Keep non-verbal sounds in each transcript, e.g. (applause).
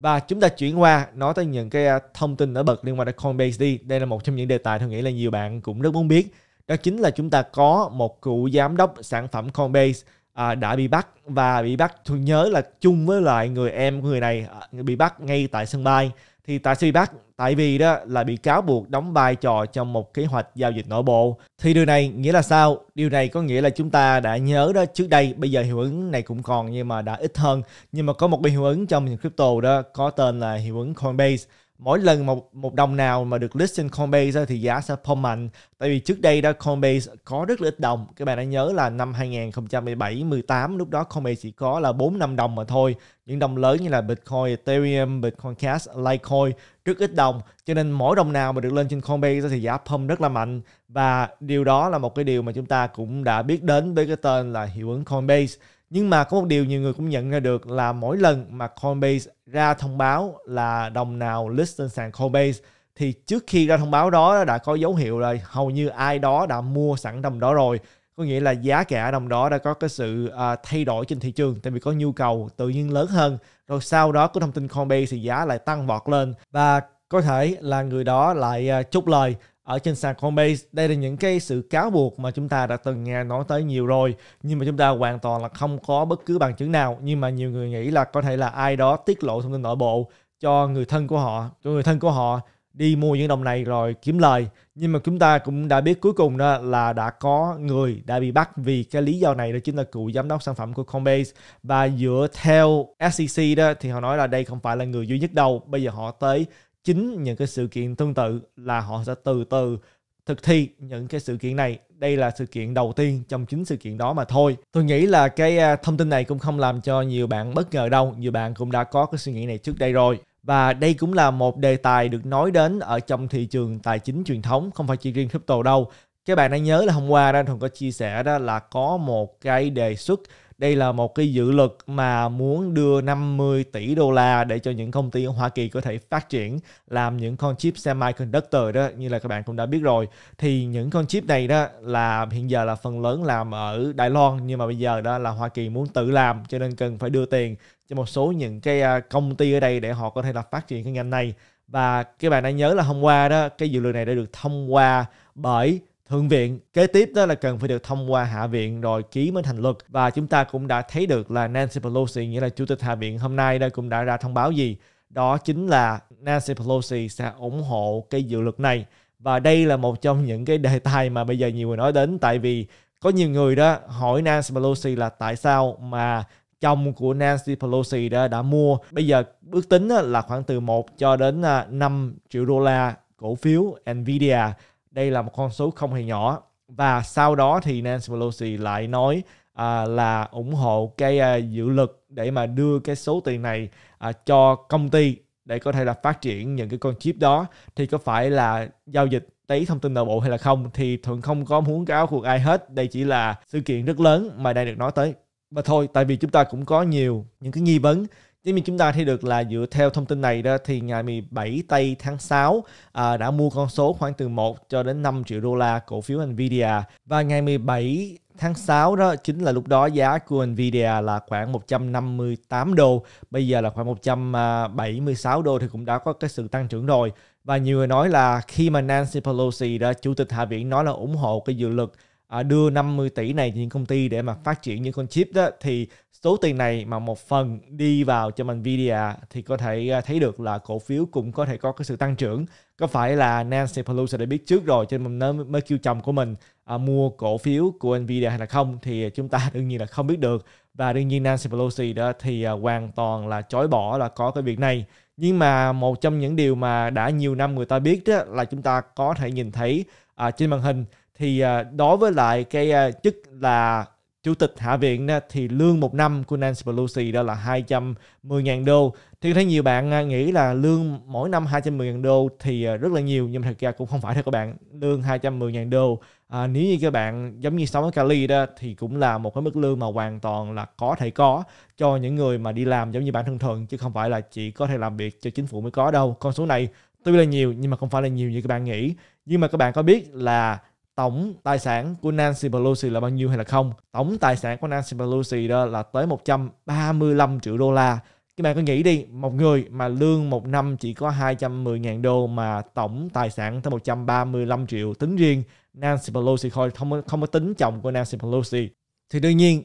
và chúng ta chuyển qua nói tới những cái à, thông tin nổi bật liên quan đến Coinbase đi. Đây là một trong những đề tài tôi nghĩ là nhiều bạn cũng rất muốn biết. Đó chính là chúng ta có một cựu giám đốc sản phẩm Coinbase à, đã bị bắt và bị bắt tôi nhớ là chung với lại người em của người này à, bị bắt ngay tại sân bay thì tại sao bắt? Tại vì đó là bị cáo buộc đóng vai trò trong một kế hoạch giao dịch nội bộ. Thì điều này nghĩa là sao? Điều này có nghĩa là chúng ta đã nhớ đó trước đây, bây giờ hiệu ứng này cũng còn nhưng mà đã ít hơn. Nhưng mà có một cái hiệu ứng trong crypto đó có tên là hiệu ứng Coinbase mỗi lần một một đồng nào mà được list trên Coinbase thì giá sẽ pump mạnh tại vì trước đây đó Coinbase có rất là ít đồng các bạn đã nhớ là năm 2017 18 lúc đó Coinbase chỉ có là 4 5 đồng mà thôi những đồng lớn như là Bitcoin Ethereum Bitcoin Cash Litecoin rất ít đồng cho nên mỗi đồng nào mà được lên trên Coinbase thì giá pump rất là mạnh và điều đó là một cái điều mà chúng ta cũng đã biết đến với cái tên là hiệu ứng Coinbase nhưng mà có một điều nhiều người cũng nhận ra được là mỗi lần mà Coinbase ra thông báo là đồng nào list trên sàn Coinbase thì trước khi ra thông báo đó đã có dấu hiệu là hầu như ai đó đã mua sẵn đồng đó rồi có nghĩa là giá cả đồng đó đã có cái sự à, thay đổi trên thị trường tại vì có nhu cầu tự nhiên lớn hơn rồi sau đó có thông tin Coinbase thì giá lại tăng vọt lên và có thể là người đó lại à, chốt lời ở trên sàn Coinbase. Đây là những cái sự cáo buộc mà chúng ta đã từng nghe nói tới nhiều rồi nhưng mà chúng ta hoàn toàn là không có bất cứ bằng chứng nào nhưng mà nhiều người nghĩ là có thể là ai đó tiết lộ thông tin nội bộ cho người thân của họ, cho người thân của họ đi mua những đồng này rồi kiếm lời nhưng mà chúng ta cũng đã biết cuối cùng đó là đã có người đã bị bắt vì cái lý do này đó chính là cựu giám đốc sản phẩm của Coinbase và dựa theo SEC đó thì họ nói là đây không phải là người duy nhất đâu bây giờ họ tới chính những cái sự kiện tương tự là họ sẽ từ từ thực thi những cái sự kiện này đây là sự kiện đầu tiên trong chính sự kiện đó mà thôi tôi nghĩ là cái à, thông tin này cũng không làm cho nhiều bạn bất ngờ đâu nhiều bạn cũng đã có cái suy nghĩ này trước đây rồi và đây cũng là một đề tài được nói đến ở trong thị trường tài chính truyền thống không phải chỉ riêng crypto đâu các bạn đã nhớ là hôm qua đó thường có chia sẻ đó là có một cái đề xuất đây là một cái dự luật mà muốn đưa 50 tỷ đô la để cho những công ty ở Hoa Kỳ có thể phát triển làm những con chip semiconductor đó như là các bạn cũng đã biết rồi. Thì những con chip này đó là hiện giờ là phần lớn làm ở Đài Loan nhưng mà bây giờ đó là Hoa Kỳ muốn tự làm cho nên cần phải đưa tiền cho một số những cái à, công ty ở đây để họ có thể là phát triển cái ngành này và các bạn đã nhớ là hôm qua đó cái dự luật này đã được thông qua bởi Thượng viện kế tiếp đó là cần phải được thông qua Hạ viện rồi ký mới thành luật và chúng ta cũng đã thấy được là Nancy Pelosi nghĩa là Chủ tịch Hạ viện hôm nay đây cũng đã ra thông báo gì đó chính là Nancy Pelosi sẽ ủng hộ cái dự luật này và đây là một trong những cái đề tài mà bây giờ nhiều người nói đến tại vì có nhiều người đó hỏi Nancy Pelosi là tại sao mà chồng của Nancy Pelosi đã, đã mua bây giờ ước tính là khoảng từ 1 cho đến 5 à, triệu đô la cổ phiếu Nvidia đây là một con số không hề nhỏ. Và sau đó thì Nancy Pelosi lại nói à, là ủng hộ cái à, dự luật để mà đưa cái số tiền này à, cho công ty để có thể là phát triển những cái con chip đó thì có phải là giao dịch lấy thông tin nội bộ hay là không thì thường không có muốn cáo cuộc ai hết đây chỉ là sự kiện rất lớn mà đang được nói tới và thôi tại vì chúng ta cũng có nhiều những cái nghi vấn Thế như chúng ta thấy được là dựa theo thông tin này đó thì ngày 17 tây tháng 6 à, đã mua con số khoảng từ 1 cho đến 5 triệu đô la cổ phiếu Nvidia và ngày 17 tháng 6 đó chính là lúc đó giá của Nvidia là khoảng 158 đô, bây giờ là khoảng 176 đô thì cũng đã có cái sự tăng trưởng rồi. Và nhiều người nói là khi mà Nancy Pelosi đó chủ tịch Hạ viện nói là ủng hộ cái dự luật à, đưa 50 tỷ này những công ty để mà phát triển những con chip đó thì số tiền này mà một phần đi vào cho Nvidia thì có thể à, thấy được là cổ phiếu cũng có thể có cái sự tăng trưởng có phải là Nancy Pelosi đã biết trước rồi cho nên nó mới kêu chồng của mình à, mua cổ phiếu của Nvidia hay là không thì chúng ta (laughs) đương nhiên là không biết được và đương nhiên Nancy Pelosi đó thì à, hoàn toàn là chối bỏ là có cái việc này nhưng mà một trong những điều mà đã nhiều năm người ta biết đó là chúng ta có thể nhìn thấy à, trên màn hình thì à, đối với lại cái à, chức là chủ tịch hạ viện thì lương một năm của Nancy Pelosi đó là 210.000 đô. Thì thấy nhiều bạn à, nghĩ là lương mỗi năm 210.000 đô thì rất là nhiều nhưng mà thực ra cũng không phải đâu các bạn. Lương 210.000 đô à, nếu như các bạn giống như sống ở Cali đó thì cũng là một cái mức lương mà hoàn toàn là có thể có cho những người mà đi làm giống như bản thân thường chứ không phải là chỉ có thể làm việc cho chính phủ mới có đâu. Con số này tuy là nhiều nhưng mà không phải là nhiều như các bạn nghĩ. Nhưng mà các bạn có biết là tổng tài sản của Nancy Pelosi là bao nhiêu hay là không. Tổng tài sản của Nancy Pelosi đó là tới 135 triệu đô la. Các bạn có nghĩ đi, một người mà lương một năm chỉ có 210.000 đô mà tổng tài sản tới 135 triệu tính riêng Nancy Pelosi thôi, không không có tính chồng của Nancy Pelosi. Thì đương nhiên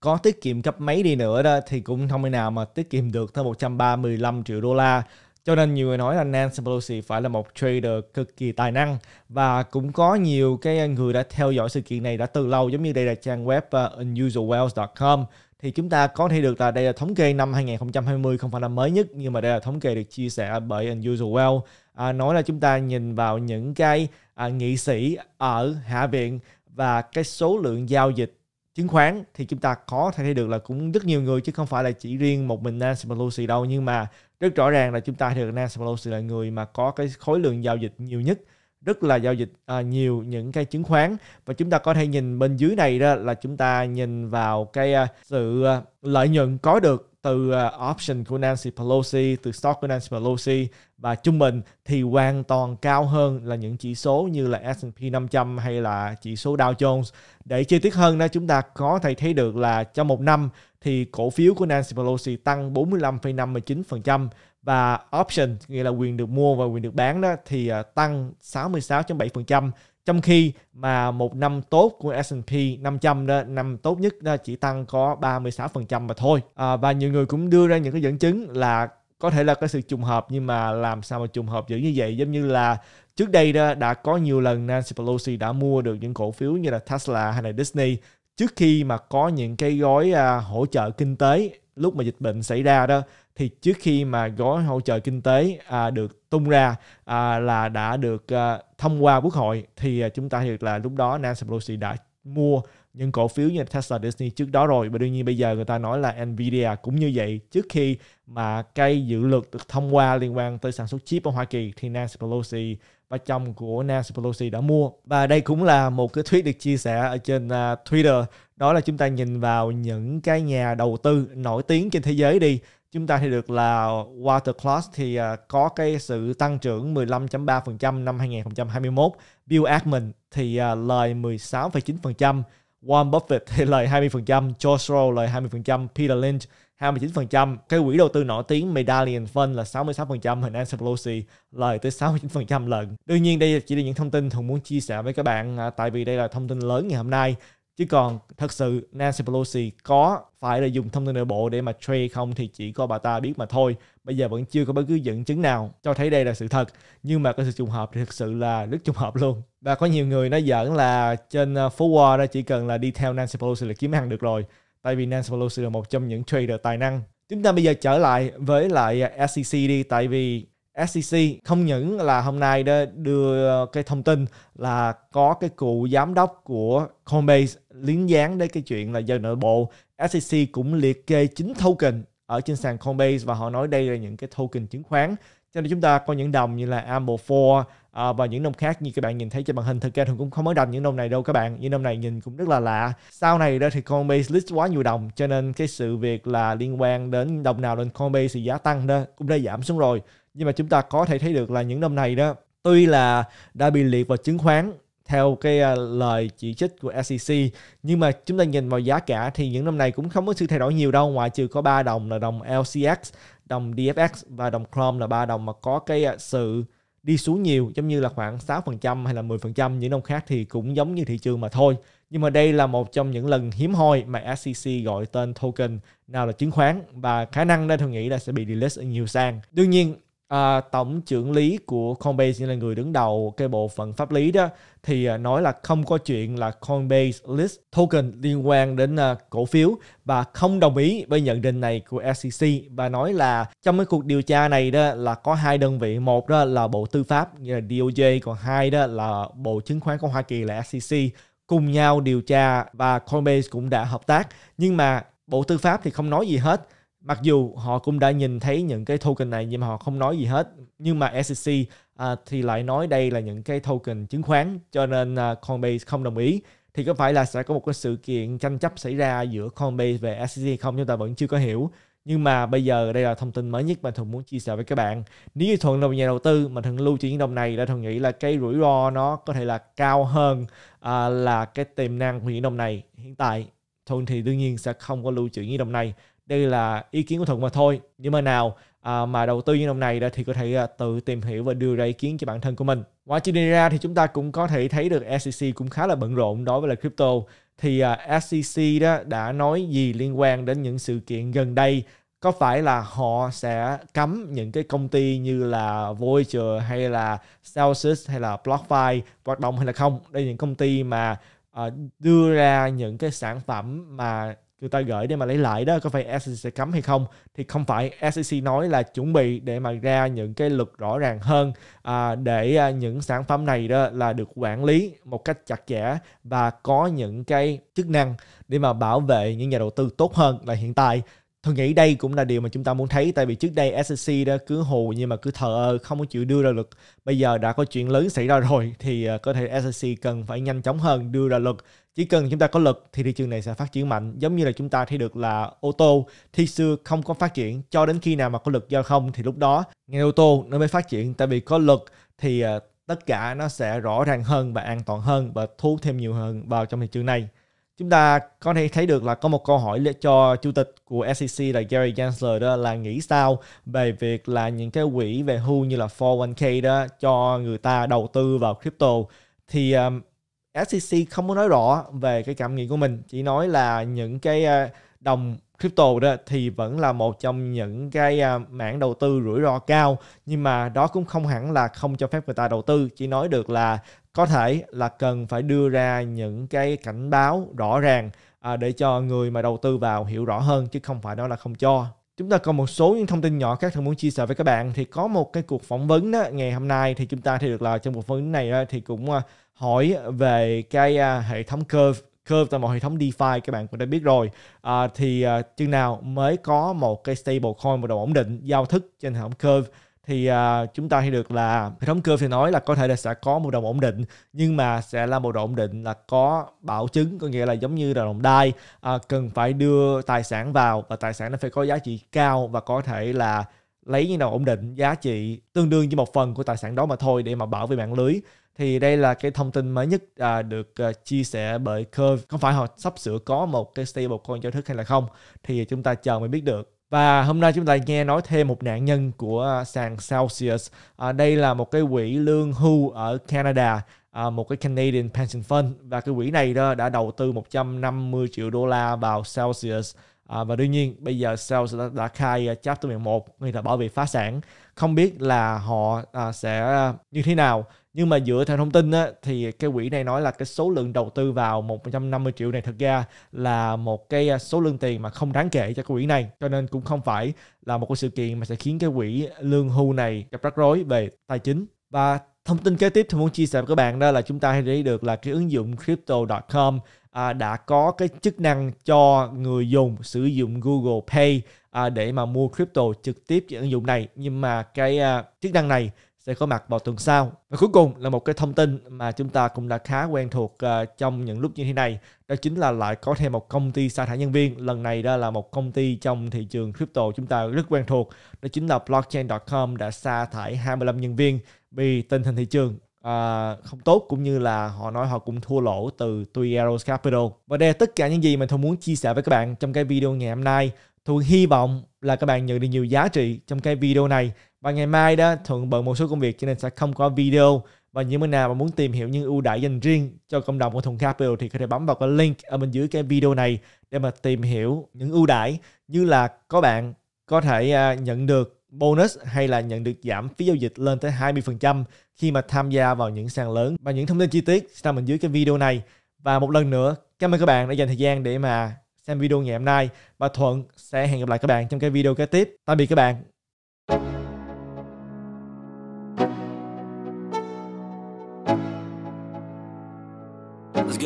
có tiết kiệm cấp mấy đi nữa đó thì cũng không thể nào mà tiết kiệm được tới 135 triệu đô la cho nên nhiều người nói là Nancy Pelosi phải là một trader cực kỳ tài năng và cũng có nhiều cái người đã theo dõi sự kiện này đã từ lâu giống như đây là trang web uh, ờ, unusualwealth.com thì chúng ta có thể được là đây là thống kê năm 2020 không phải là mới nhất nhưng mà đây là thống kê được chia sẻ bởi Unusual à, nói là chúng ta nhìn vào những cái à, nghị sĩ ở hạ viện và cái số lượng giao dịch chứng khoán thì chúng ta có thể thấy được là cũng rất nhiều người chứ không phải là chỉ riêng một mình Nancy Pelosi đâu nhưng mà rất rõ ràng là chúng ta thì Nancy Pelosi là người mà có cái khối lượng giao dịch nhiều nhất rất là giao dịch à, nhiều những cái chứng khoán và chúng ta có thể nhìn bên dưới này đó là chúng ta nhìn vào cái à, sự à, lợi nhuận có được từ à, option của Nancy Pelosi, từ stock của Nancy Pelosi và trung bình thì hoàn toàn cao hơn là những chỉ số như là S&P 500 hay là chỉ số Dow Jones. Để chi tiết hơn đó chúng ta có thể thấy được là trong một năm thì cổ phiếu của Nancy Pelosi tăng 45,59% và option nghĩa là quyền được mua và quyền được bán đó thì à, tăng 66,7%. trong khi mà một năm tốt của S&P 500 đó, năm tốt nhất đó chỉ tăng có 36% mà thôi à, và nhiều người cũng đưa ra những cái dẫn chứng là có thể là cái sự trùng hợp nhưng mà làm sao mà trùng hợp dữ như vậy giống như là trước đây đó đã có nhiều lần Nancy Pelosi đã mua được những cổ phiếu như là Tesla hay là Disney trước khi mà có những cái gói à, hỗ trợ kinh tế lúc mà dịch bệnh xảy ra đó thì trước khi mà gói hỗ trợ kinh tế à, được tung ra à, là đã được à, thông qua quốc hội thì à, chúng ta hiểu là lúc đó Nancy Pelosi đã mua những cổ phiếu như Tesla, Disney trước đó rồi và đương nhiên bây giờ người ta nói là Nvidia cũng như vậy trước khi mà cây dự luật được thông qua liên quan tới sản xuất chip ở Hoa Kỳ thì Nancy Pelosi và chồng của Nancy Pelosi đã mua và đây cũng là một cái thuyết được chia sẻ ở trên uh, Twitter đó là chúng ta nhìn vào những cái nhà đầu tư nổi tiếng trên thế giới đi chúng ta thì được là Watercloth thì à, có cái sự tăng trưởng 15.3% năm 2021, Bill Ackman thì à, lời 16,9%, Warren Buffett thì (laughs) lời 20%, George Soros lời 20%, Peter Lynch 29%, cái quỹ đầu tư nổi tiếng Medallion Fund là 66%, hình Nancy Pelosi lời tới 69% lần. Đương nhiên đây chỉ là những thông tin Hùng muốn chia sẻ với các bạn à, tại vì đây là thông tin lớn ngày hôm nay chứ còn thật sự Nancy Pelosi có phải là dùng thông tin nội bộ để mà trade không thì chỉ có bà ta biết mà thôi bây giờ vẫn chưa có bất cứ dẫn chứng nào cho thấy đây là sự thật nhưng mà cái sự trùng hợp thì thực sự là rất trùng hợp luôn và có nhiều người nói giỡn là trên ờ, phố Wall đó chỉ cần là đi theo Nancy Pelosi là kiếm hàng được rồi tại vì Nancy Pelosi là một trong những trader tài năng chúng ta bây giờ trở lại với lại ờ, SEC đi tại vì SEC không những là hôm nay đã đưa cái thông tin là có cái cựu giám đốc của Coinbase liên gián đến cái chuyện là giờ nội bộ SEC cũng liệt kê chính token ở trên sàn Coinbase và họ nói đây là những cái token chứng khoán cho nên chúng ta có những đồng như là Amber 4 à, và những đồng khác như các bạn nhìn thấy trên màn hình thực ra thường cũng không mới đồng những đồng này đâu các bạn những đồng này nhìn cũng rất là lạ sau này đó thì Coinbase list quá nhiều đồng cho nên cái sự việc là liên quan đến đồng nào lên Coinbase thì giá tăng đó cũng đã giảm xuống rồi nhưng mà chúng ta có thể thấy được là những năm này đó tuy là đã bị liệt vào chứng khoán theo cái à, lời chỉ trích của SEC nhưng mà chúng ta nhìn vào giá cả thì những năm này cũng không có sự thay đổi nhiều đâu ngoại trừ có ba đồng là đồng LCX, đồng DFX và đồng Chrome là ba đồng mà có cái à, sự đi xuống nhiều giống như là khoảng 6% hay là 10% những năm khác thì cũng giống như thị trường mà thôi. Nhưng mà đây là một trong những lần hiếm hoi mà SEC gọi tên token nào là chứng khoán và khả năng đây tôi nghĩ là sẽ bị delist ở nhiều sàn. Đương nhiên à, tổng trưởng lý của Coinbase như là người đứng đầu cái bộ phận pháp lý đó thì à, nói là không có chuyện là Coinbase list token liên quan đến à, cổ phiếu và không đồng ý với nhận định này của SEC và nói là trong cái cuộc điều tra này đó là có hai đơn vị một đó là bộ tư pháp như là DOJ còn hai đó là bộ chứng khoán của Hoa Kỳ là SEC cùng nhau điều tra và Coinbase cũng đã hợp tác nhưng mà Bộ Tư pháp thì không nói gì hết mặc dù họ cũng đã nhìn thấy những cái token này nhưng mà họ không nói gì hết nhưng mà SEC à, thì lại nói đây là những cái token chứng khoán cho nên à, Coinbase không đồng ý thì có phải là sẽ có một cái sự kiện tranh chấp xảy ra giữa Coinbase về SEC không chúng ta vẫn chưa có hiểu nhưng mà bây giờ đây là thông tin mới nhất mà Thuận muốn chia sẻ với các bạn. Nếu như Thuận là một nhà đầu tư mà Thuận lưu trữ những đồng này là Thuận nghĩ là cái rủi ro nó có thể là cao hơn à, là cái tiềm năng của những đồng này. Hiện tại Thuận thì đương nhiên sẽ không có lưu trữ những đồng này đây là ý kiến của thuận mà thôi nhưng mà nào à, mà đầu tư như đồng này thì có thể à, tự tìm hiểu và đưa ra ý kiến cho bản thân của mình ngoài chuyện này ra thì chúng ta cũng có thể thấy được SEC cũng khá là bận rộn đối với là crypto thì à, SEC đó đã nói gì liên quan đến những sự kiện gần đây có phải là họ sẽ cấm những cái công ty như là Voyager hay là Celsius hay là BlockFi hoạt động hay là không? Đây là những công ty mà à, đưa ra những cái sản phẩm mà người ta gửi để mà lấy lại đó có phải SEC sẽ cấm hay không thì không phải SEC nói là chuẩn bị để mà ra những cái luật rõ ràng hơn à, để à, những sản phẩm này đó là được quản lý một cách chặt chẽ và có những cái chức năng để mà bảo vệ những nhà đầu tư tốt hơn là hiện tại Tôi nghĩ đây cũng là điều mà chúng ta muốn thấy tại vì trước đây SEC đã cứ hù nhưng mà cứ thờ ơ không có chịu đưa ra luật. Bây giờ đã có chuyện lớn xảy ra rồi thì à, có thể SEC cần phải nhanh chóng hơn đưa ra luật chỉ cần chúng ta có lực thì thị trường này sẽ phát triển mạnh giống như là chúng ta thấy được là ô tô thì xưa không có phát triển cho đến khi nào mà có lực giao không thì lúc đó ngành ô tô nó mới phát triển tại vì có lực thì ờ, tất cả nó sẽ rõ ràng hơn và an toàn hơn và thu thêm nhiều hơn vào trong thị trường này chúng ta có thể thấy được là có một câu hỏi cho chủ tịch của SEC là Gary Gensler đó là nghĩ sao về việc là những cái quỹ về hưu như là 401k đó cho người ta đầu tư vào crypto thì SEC không có nói rõ về cái cảm nghĩ của mình chỉ nói là những cái ờ, đồng crypto đó thì vẫn là một trong những cái ờ, mảng đầu tư rủi ro cao nhưng mà đó cũng không hẳn là không cho phép người ta đầu tư chỉ nói được là có thể là cần phải đưa ra những cái cảnh báo rõ ràng ờ, để cho người mà đầu tư vào hiểu rõ hơn chứ không phải đó là không cho Chúng ta còn một số những thông tin nhỏ khác thân muốn chia sẻ với các bạn thì có một cái cuộc phỏng vấn đó ngày hôm nay thì chúng ta thì được là trong cuộc phỏng vấn này đó, thì cũng à, hỏi về cái à, hệ thống Curve Curve là một hệ thống DeFi các bạn cũng đã biết rồi à, thì à, chừng nào mới có một cái stable coin một đồng ổn định giao thức trên hệ thống Curve thì uh, chúng ta thấy được là hệ thống curve thì nói là có thể là sẽ có một đồng ổn định nhưng mà sẽ là một đồng ổn định là có bảo chứng có nghĩa là giống như là đồng đai uh, à, cần phải đưa tài sản vào và tài sản nó phải có giá trị cao và có thể là lấy như đồng ổn định giá trị tương đương với một phần của tài sản đó mà thôi để mà bảo vệ mạng lưới thì đây là cái thông tin mới nhất à, được à, chia sẻ bởi Curve không phải họ sắp sửa có một cái stablecoin cho thức hay là không thì chúng ta chờ mới biết được và hôm nay chúng ta nghe nói thêm một nạn nhân của à, sàn Celsius. À, đây là một cái quỹ lương hưu ở Canada, à, một cái Canadian Pension Fund. Và cái quỹ này đó đã đầu tư 150 triệu đô la vào Celsius. À, và đương nhiên bây giờ Celsius đã, đã khai à, chapter 11, nghĩa là bảo vệ phá sản. Không biết là họ à, sẽ à, như thế nào nhưng mà dựa theo thông tin á, thì cái quỹ này nói là cái số lượng đầu tư vào 150 triệu này thực ra là một cái à, số lượng tiền mà không đáng kể cho cái quỹ này cho nên cũng không phải là một cái sự kiện mà sẽ khiến cái quỹ lương hưu này gặp rắc rối về tài chính và thông tin kế tiếp tôi muốn chia sẻ với các bạn đó là chúng ta hay thấy được là cái ứng dụng crypto.com à, đã có cái chức năng cho người dùng sử dụng Google Pay à, để mà mua crypto trực tiếp trên ứng dụng này nhưng mà cái à, chức năng này sẽ có mặt vào tuần sau. Và cuối cùng là một cái thông tin mà chúng ta cũng đã khá quen thuộc uh, trong những lúc như thế này, đó chính là lại có thêm một công ty sa thải nhân viên. Lần này đó là một công ty trong thị trường crypto chúng ta rất quen thuộc, đó chính là blockchain.com đã sa thải 25 nhân viên vì tình hình thị trường À, không tốt cũng như là họ nói họ cũng thua lỗ từ Tuiero Capital. Và đây là tất cả những gì mình thông muốn chia sẻ với các bạn trong cái video ngày hôm nay. Thuận hy vọng là các bạn nhận được nhiều giá trị trong cái video này và ngày mai đó thuận bận một số công việc cho nên sẽ không có video và những bên nào mà muốn tìm hiểu những ưu đãi dành riêng cho cộng đồng của Thuận Capital thì có thể bấm vào cái link ở bên dưới cái video này để mà tìm hiểu những ưu đãi như là có bạn có thể à, nhận được bonus hay là nhận được giảm phí giao dịch lên tới 20% khi mà tham gia vào những sàn lớn và những thông tin chi tiết sẽ nằm bên dưới cái video này và một lần nữa cảm ơn các bạn đã dành thời gian để mà xem video ngày hôm nay và Thuận sẽ hẹn gặp lại các bạn trong cái video kế tiếp tạm biệt các bạn